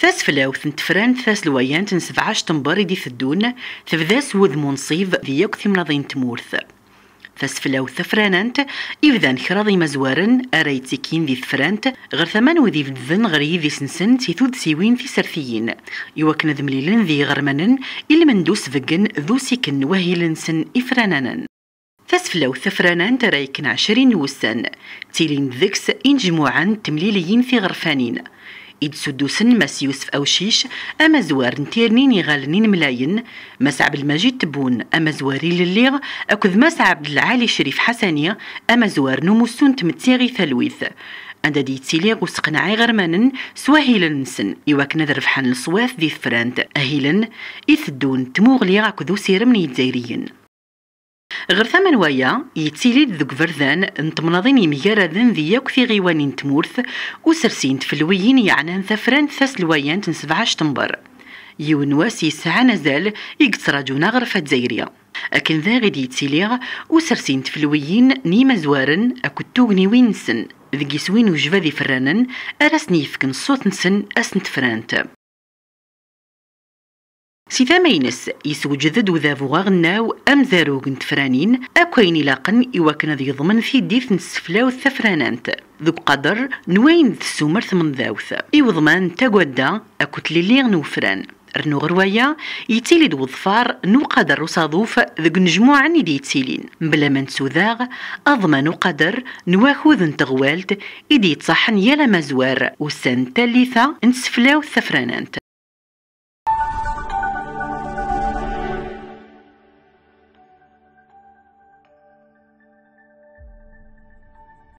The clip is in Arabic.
ثاس فلاو ثنتفران ثاس لويان تنسبعاش تنباري دي ثدون ثبذاس وذ منصيف ذي يكثي تمورث ثاس فلاو ثفرانانت إفذان خراضي مزوارن أريتي كين ذي ثفرانت غر ثمان وذي فدذن غري ذي سنسن تيثود سيوين في سرثيين يوكن ذمليلن ذي غرمنن من دوس فقن ذو سيكن وهيلنسن إفرانانن فسفلو ثفرانان ترايكن عشرين وسان تيلين ذكس إن جموعان تمليليين في غرفانين إد سدوسن مس يوسف أوشيش أما زوار نتيرنين يغالنين ملاين مس عبد المجيد تبون أما زواري لليغ أكذ مس عبد العالي شريف حسني أما زوار نوموسون تمتسيغي ثلويث عند دي تيلي غسقنعي غرمانا سواهيلا نسن إواكنا ذرفحان الصواف ذي فراند أهيلا إثدون ليغا كذو سيرمني نيتزايريين غير ثمن ويا يتيلد ذوك بردان نتمناضين ذن ذي ياك ثيغيواني تمورث وسرسين تفلويين يعني ثفران ثاس الويان تنسبعاش شتمبر يون نواسي ساعة نزال يقتراجونا غرفة زيرية أكن ذا غادي و وسرسين تفلويين نيما زوارن أكو توغنيوين نسن ذكي سوين وجبا ذي فرانن أرسني يفكن صوت نسن أسنت فرانت سي ثمينس يسوجد ذو غناو زاروغ نتفرانين أكوين لاقن إواكن ذي يضمن في ديث نسفلاو الثفرانانت ذو قدر نوين ذي السومر ثمن ذاوث إوضمان تاقودا أكتلي ليغ نوفران رنو غروايا يتيلي دو ظفار نو قدر وصادوف ذق نجموع ندي يتيلين بلا ما نسوذاغ أضمن قدر نواخذ نتغوالت يدي تصحن يلا مزوار وسن تاليثا نسفلاو الثفرانانت